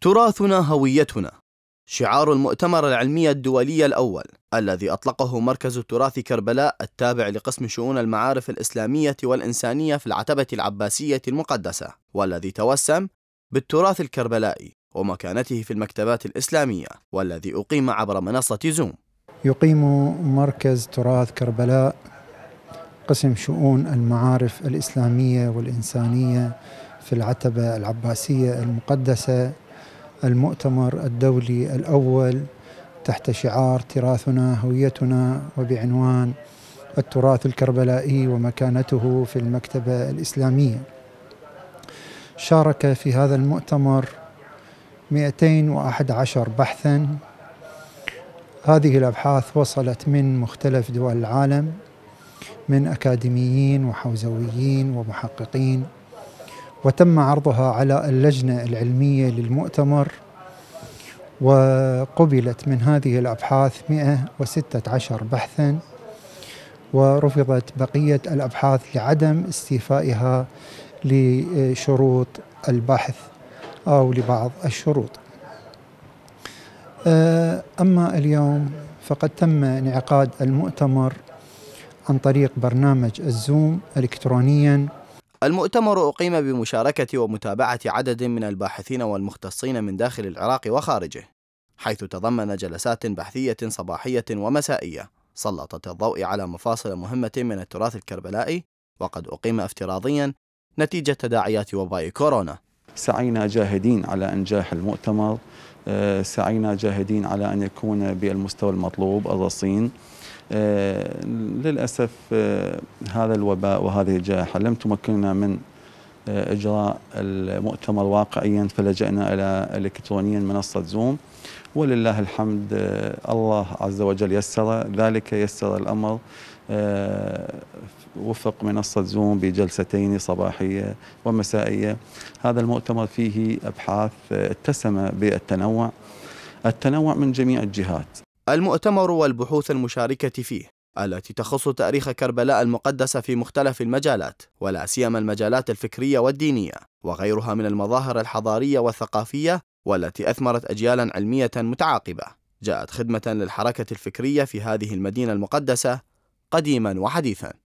تراثنا هويتنا شعار المؤتمر العلمي الدولي الأول الذي أطلقه مركز تراث كربلاء التابع لقسم شؤون المعارف الإسلامية والإنسانية في العتبة العباسية المقدسة والذي توسم بالتراث الكربلائي ومكانته في المكتبات الإسلامية والذي أقيم عبر منصة زوم يقيم مركز تراث كربلاء قسم شؤون المعارف الإسلامية والإنسانية في العتبة العباسية المقدسة المؤتمر الدولي الأول تحت شعار تراثنا هويتنا وبعنوان التراث الكربلائي ومكانته في المكتبة الإسلامية شارك في هذا المؤتمر 211 بحثا هذه الأبحاث وصلت من مختلف دول العالم من أكاديميين وحوزويين ومحققين وتم عرضها على اللجنة العلمية للمؤتمر وقبلت من هذه الأبحاث 116 بحثا ورفضت بقية الأبحاث لعدم استيفائها لشروط البحث أو لبعض الشروط آه، أما اليوم فقد تم انعقاد المؤتمر عن طريق برنامج الزوم إلكترونياً المؤتمر أقيم بمشاركة ومتابعة عدد من الباحثين والمختصين من داخل العراق وخارجه، حيث تضمن جلسات بحثية صباحية ومسائية، سلطت الضوء على مفاصل مهمة من التراث الكربلائي، وقد أقيم افتراضيا نتيجة تداعيات وباء كورونا. سعينا جاهدين على إنجاح المؤتمر، آه، سعينا جاهدين على أن يكون بالمستوى المطلوب الرصين. آه، للأسف آه، هذا الوباء وهذه الجائحة لم تمكننا من آه، إجراء المؤتمر واقعيا فلجأنا إلى إلكترونيا منصة زوم ولله الحمد الله عز وجل يسر ذلك يسر الأمر وفق منصة زوم بجلستين صباحية ومسائية هذا المؤتمر فيه أبحاث اتسم بالتنوع التنوع من جميع الجهات المؤتمر والبحوث المشاركة فيه التي تخص تاريخ كربلاء المقدسة في مختلف المجالات ولا سيما المجالات الفكرية والدينية وغيرها من المظاهر الحضارية والثقافية والتي أثمرت أجيالا علمية متعاقبة جاءت خدمة للحركة الفكرية في هذه المدينة المقدسة قديما وحديثا